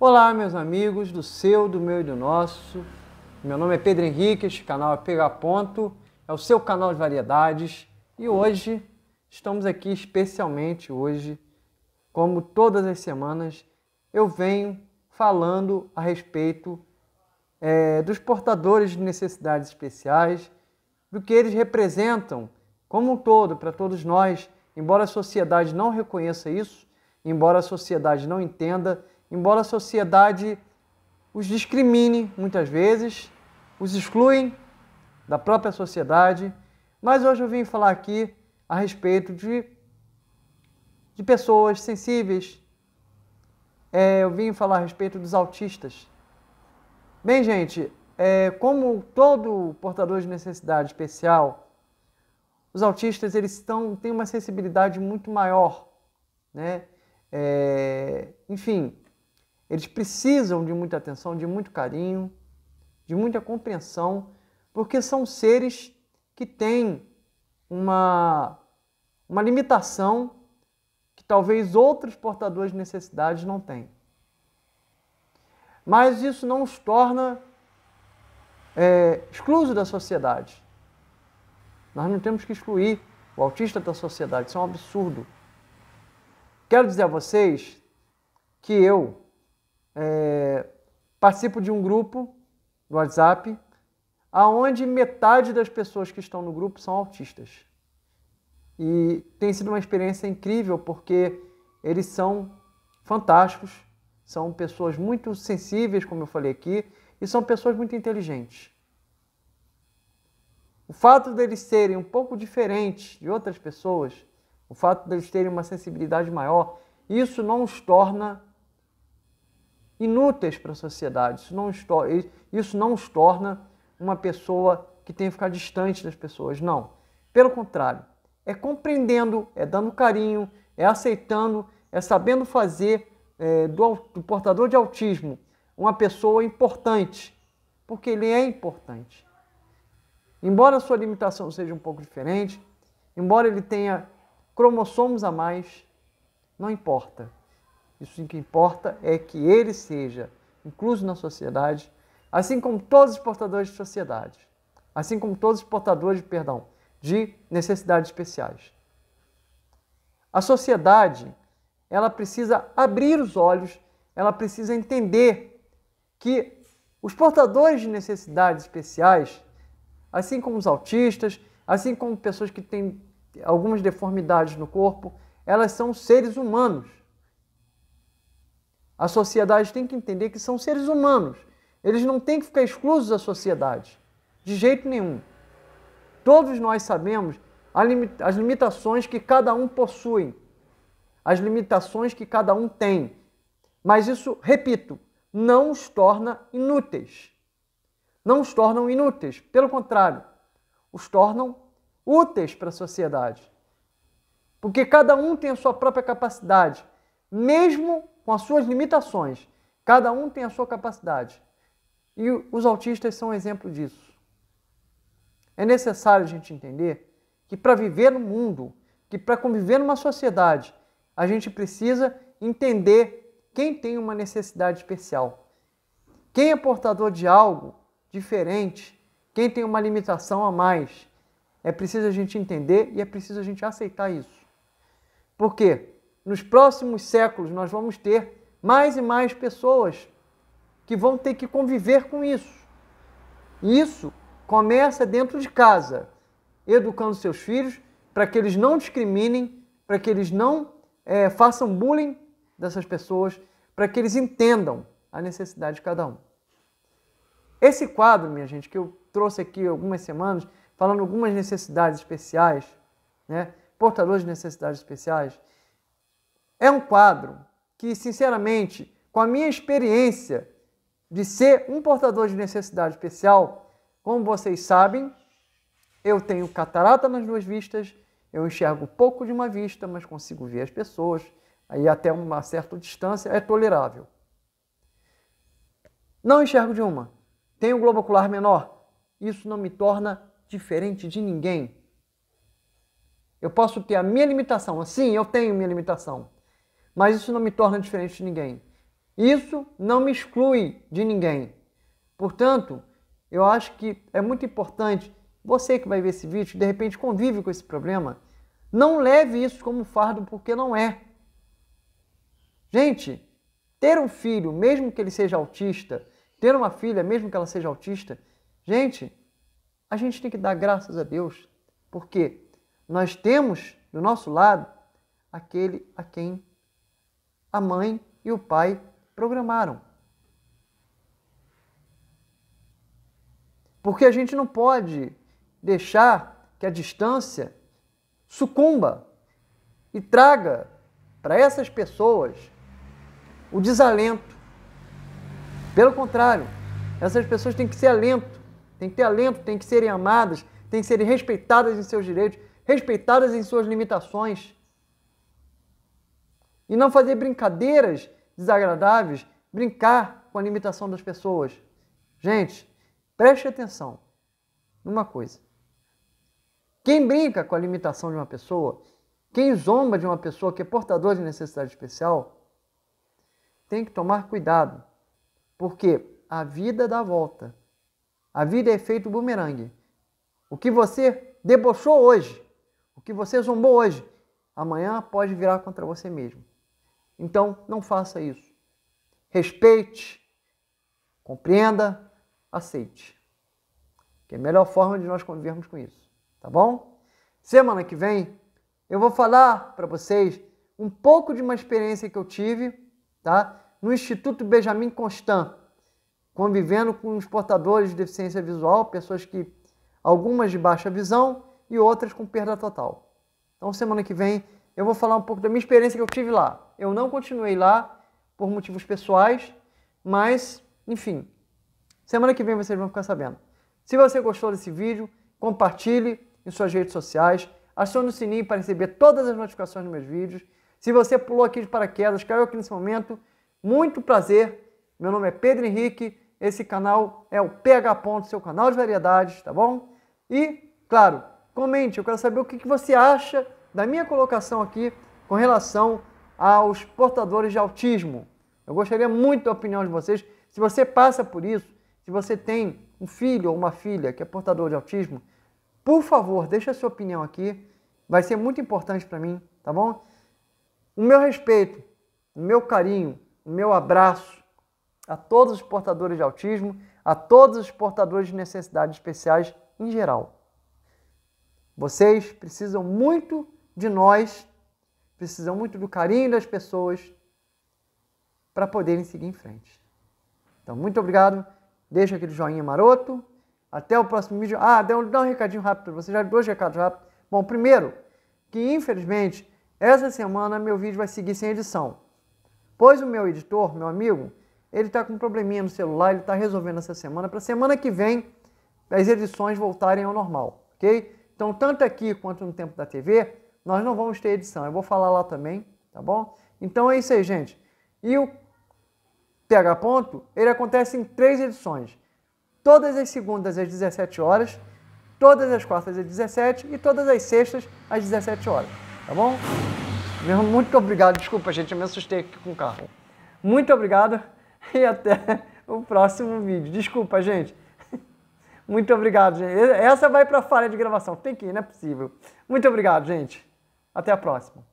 Olá, meus amigos do seu, do meu e do nosso. Meu nome é Pedro Henrique, este canal é Pegar Ponto, é o seu canal de variedades e hoje estamos aqui especialmente hoje, como todas as semanas, eu venho falando a respeito é, dos portadores de necessidades especiais, do que eles representam como um todo para todos nós, embora a sociedade não reconheça isso, embora a sociedade não entenda embora a sociedade os discrimine muitas vezes, os exclui da própria sociedade. Mas hoje eu vim falar aqui a respeito de, de pessoas sensíveis. É, eu vim falar a respeito dos autistas. Bem, gente, é, como todo portador de necessidade especial, os autistas eles estão, têm uma sensibilidade muito maior, né? É, enfim, eles precisam de muita atenção, de muito carinho, de muita compreensão, porque são seres que têm uma, uma limitação que talvez outros portadores de necessidades não têm. Mas isso não os torna é, excluso da sociedade. Nós não temos que excluir o autista da sociedade, isso é um absurdo. Quero dizer a vocês que eu, é, participo de um grupo no WhatsApp, aonde metade das pessoas que estão no grupo são autistas. E tem sido uma experiência incrível porque eles são fantásticos, são pessoas muito sensíveis, como eu falei aqui, e são pessoas muito inteligentes. O fato deles serem um pouco diferentes de outras pessoas, o fato deles terem uma sensibilidade maior, isso não os torna inúteis para a sociedade. Isso não, isso não os torna uma pessoa que tem que ficar distante das pessoas, não. Pelo contrário, é compreendendo, é dando carinho, é aceitando, é sabendo fazer é, do, do portador de autismo uma pessoa importante, porque ele é importante. Embora a sua limitação seja um pouco diferente, embora ele tenha cromossomos a mais, não importa. Isso o que importa é que ele seja incluso na sociedade, assim como todos os portadores de sociedade, assim como todos os portadores de perdão, de necessidades especiais. A sociedade, ela precisa abrir os olhos, ela precisa entender que os portadores de necessidades especiais, assim como os autistas, assim como pessoas que têm algumas deformidades no corpo, elas são seres humanos a sociedade tem que entender que são seres humanos. Eles não têm que ficar exclusos da sociedade, de jeito nenhum. Todos nós sabemos as limitações que cada um possui, as limitações que cada um tem. Mas isso, repito, não os torna inúteis. Não os tornam inúteis, pelo contrário, os tornam úteis para a sociedade. Porque cada um tem a sua própria capacidade, mesmo com as suas limitações. Cada um tem a sua capacidade. E os autistas são um exemplo disso. É necessário a gente entender que para viver no mundo, que para conviver numa sociedade, a gente precisa entender quem tem uma necessidade especial. Quem é portador de algo diferente, quem tem uma limitação a mais. É preciso a gente entender e é preciso a gente aceitar isso. Por quê? nos próximos séculos nós vamos ter mais e mais pessoas que vão ter que conviver com isso. E isso começa dentro de casa, educando seus filhos para que eles não discriminem, para que eles não é, façam bullying dessas pessoas, para que eles entendam a necessidade de cada um. Esse quadro, minha gente, que eu trouxe aqui algumas semanas, falando algumas necessidades especiais, né? portadores de necessidades especiais, é um quadro que, sinceramente, com a minha experiência de ser um portador de necessidade especial, como vocês sabem, eu tenho catarata nas duas vistas, eu enxergo pouco de uma vista, mas consigo ver as pessoas, aí até uma certa distância é tolerável. Não enxergo de uma, tenho globo ocular menor, isso não me torna diferente de ninguém. Eu posso ter a minha limitação, Sim, eu tenho minha limitação mas isso não me torna diferente de ninguém. Isso não me exclui de ninguém. Portanto, eu acho que é muito importante você que vai ver esse vídeo, que de repente convive com esse problema, não leve isso como fardo porque não é. Gente, ter um filho, mesmo que ele seja autista, ter uma filha, mesmo que ela seja autista, gente, a gente tem que dar graças a Deus, porque nós temos do nosso lado aquele a quem a mãe e o pai programaram. Porque a gente não pode deixar que a distância sucumba e traga para essas pessoas o desalento. Pelo contrário, essas pessoas têm que ser alento, têm que ter alento, têm que serem amadas, têm que serem respeitadas em seus direitos, respeitadas em suas limitações. E não fazer brincadeiras desagradáveis, brincar com a limitação das pessoas. Gente, preste atenção numa coisa. Quem brinca com a limitação de uma pessoa, quem zomba de uma pessoa que é portador de necessidade especial, tem que tomar cuidado, porque a vida dá volta. A vida é feito bumerangue. O que você debochou hoje, o que você zombou hoje, amanhã pode virar contra você mesmo. Então, não faça isso. Respeite, compreenda, aceite. Que é a melhor forma de nós convivermos com isso, tá bom? Semana que vem eu vou falar para vocês um pouco de uma experiência que eu tive, tá? No Instituto Benjamin Constant, convivendo com os portadores de deficiência visual, pessoas que algumas de baixa visão e outras com perda total. Então semana que vem eu vou falar um pouco da minha experiência que eu tive lá. Eu não continuei lá por motivos pessoais, mas, enfim, semana que vem vocês vão ficar sabendo. Se você gostou desse vídeo, compartilhe em suas redes sociais, acione o sininho para receber todas as notificações dos meus vídeos. Se você pulou aqui de paraquedas, caiu aqui nesse momento, muito prazer. Meu nome é Pedro Henrique, esse canal é o PH Ponto, seu canal de variedades, tá bom? E, claro, comente, eu quero saber o que você acha da minha colocação aqui com relação aos portadores de autismo. Eu gostaria muito da opinião de vocês. Se você passa por isso, se você tem um filho ou uma filha que é portador de autismo, por favor, deixa a sua opinião aqui. Vai ser muito importante para mim, tá bom? O meu respeito, o meu carinho, o meu abraço a todos os portadores de autismo, a todos os portadores de necessidades especiais em geral. Vocês precisam muito de nós, precisam muito do carinho das pessoas para poderem seguir em frente. Então, muito obrigado. Deixa aquele joinha maroto. Até o próximo vídeo. Ah, dá um, dá um recadinho rápido. Você já deu dois recados rápidos. Bom, primeiro, que infelizmente essa semana meu vídeo vai seguir sem edição. Pois o meu editor, meu amigo, ele está com um probleminha no celular, ele está resolvendo essa semana, para semana que vem as edições voltarem ao normal, ok? Então, tanto aqui quanto no tempo da TV, nós não vamos ter edição. Eu vou falar lá também, tá bom? Então é isso aí, gente. E o TH ponto, ele acontece em três edições. Todas as segundas às 17 horas, todas as quartas às 17 e todas as sextas às 17 horas, tá bom? Muito obrigado. Desculpa, gente, eu me assustei aqui com o carro. Muito obrigado e até o próximo vídeo. Desculpa, gente. Muito obrigado, gente. Essa vai para a falha de gravação. Tem que ir, não é possível. Muito obrigado, gente. Até a próxima!